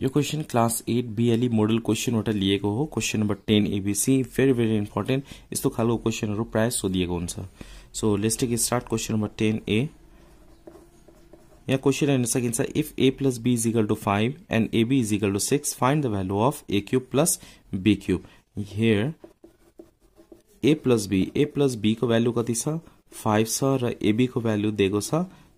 ये question class eight B L E model question वोटर लिए हो question number ten ABC B C very very important इसको खाली क्वेश्चन प्राय सो दिए so let's start question number ten A यहाँ क्वेश्चन हेन कैसा if A plus B is equal to five and A B is equal to six find the value of A cube plus B cube here A plus B A plus B को value कति five five छ र एबीको value दिएको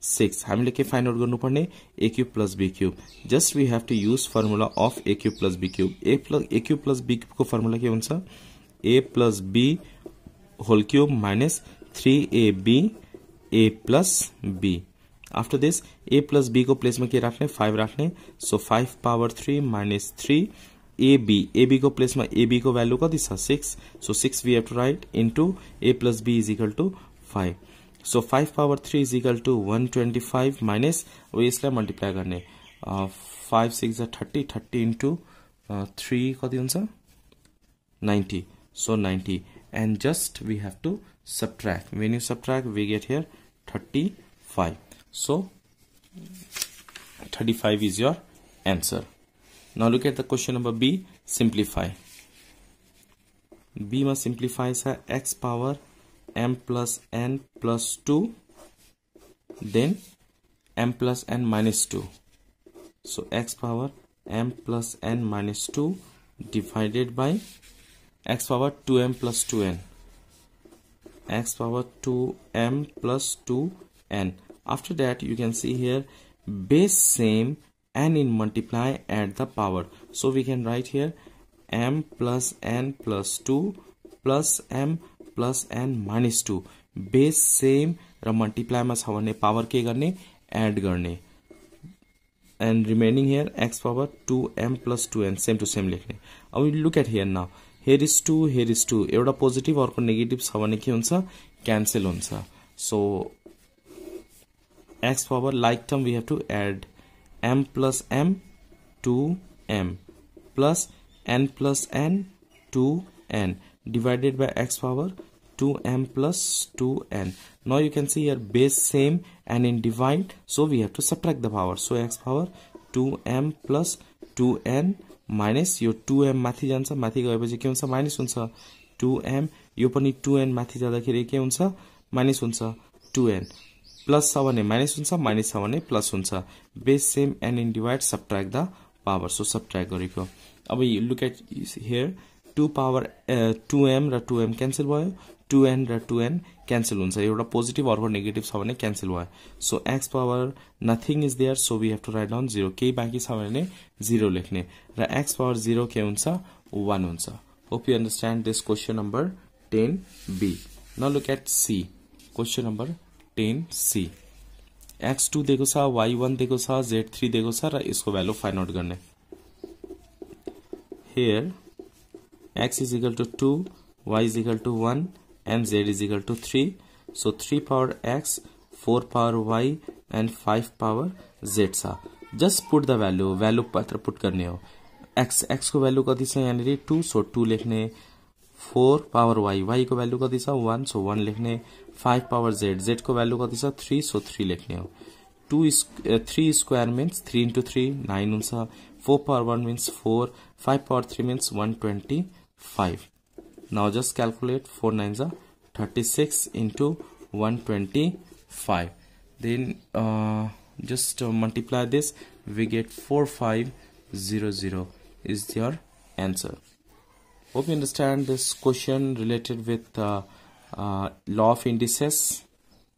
six हमें के find out गर्नुपर्ने A cube plus B cube just we have to use formula of A cube plus B cube A plus A cube plus बी क्युबको फर्मुला के हुन्छ A plus B whole cube minus three A B A plus B after this A plus बीको प्लेसमा के राख्ने five राखने so five power three minus three AB एबीको प्लेसमा एबीको भ्यालु कति छ six so six B have to write into A plus B is equal to five so 5 power 3 is equal to 125 minus we isla multiply garne 5 6 is 30 30 into uh, 3 kati 90 so 90 and just we have to subtract when you subtract we get here 35 so 35 is your answer now look at the question number b simplify b must simplify sa x power m plus n plus 2 then m plus n minus 2 so x power m plus n minus 2 divided by x power 2m plus 2n x power 2m plus 2n after that you can see here base same n in multiply add the power so we can write here m plus n plus 2 plus m plus N minus two base same र में power के करने add करने and remaining here X power two M plus two N same to same लेखने अब look at here न here is two here is two एवं positive अर्क नेगेटिव छ हो so X power like term we have to add M plus M two M plus N plus N two N divided bye x power 2m plus 2n now you can see here base same and in divide so we have to subtract the power so x power 2m plus 2n minus यो two M माथि जान्छ माथि गएपछि के हुन्छ minus हुन्छ to M यो पनि to N माथि जाँदाखेरि के हुन्छ माइनस हुन्छ टु एन प्लस छ भने माइनस हुन्छ माइनस छ भने प्लस हुन्छ base same N in divide subtract the power so subtract गरेको अब look at here two power two M र एम क्यान्सल भयो टू एन र एन क्यान्सल हुन्छ एउटा पोजिटिभ अर्को नेगेटिभ छ भने क्यान्सल भयो so X power nothing is there so we have to write down zero केही बाँकी छ भने जिरो लेख्ने र एक्स पावर जीरो के हुन्छ वान हुन्छ hope you understand this question number ten B न look at C question number ten C X two दिएको छ वन देखो दिएको छ जेड थ्री दिएको छ र यसको भ्यालु फाइन्ड आउट गर्ने here x is equal to 2 y is equal to 1 and z is equal to 3 so 3 power x 4 power y and 5 power z sa just put the value value पत्र put करने हो x x को value का दिशा यानी कि 2 सो 2 लिखने 4 power y y को value का दिशा 1 सो 1 लिखने 5 पावर z z को वैल्यू का दिशा 3 सो 3 लिखने हो two three square means three into three nine हुन्छ four power one means four five power three means one twenty 5. Now just calculate 4 nines are 36 into 125. Then uh, just uh, multiply this we get 4500 is your answer. Hope you understand this question related with uh, uh law of indices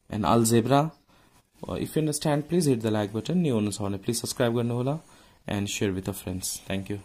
and algebra. Uh, if you understand please hit the like button new on please subscribe करने and share with your friends. Thank you.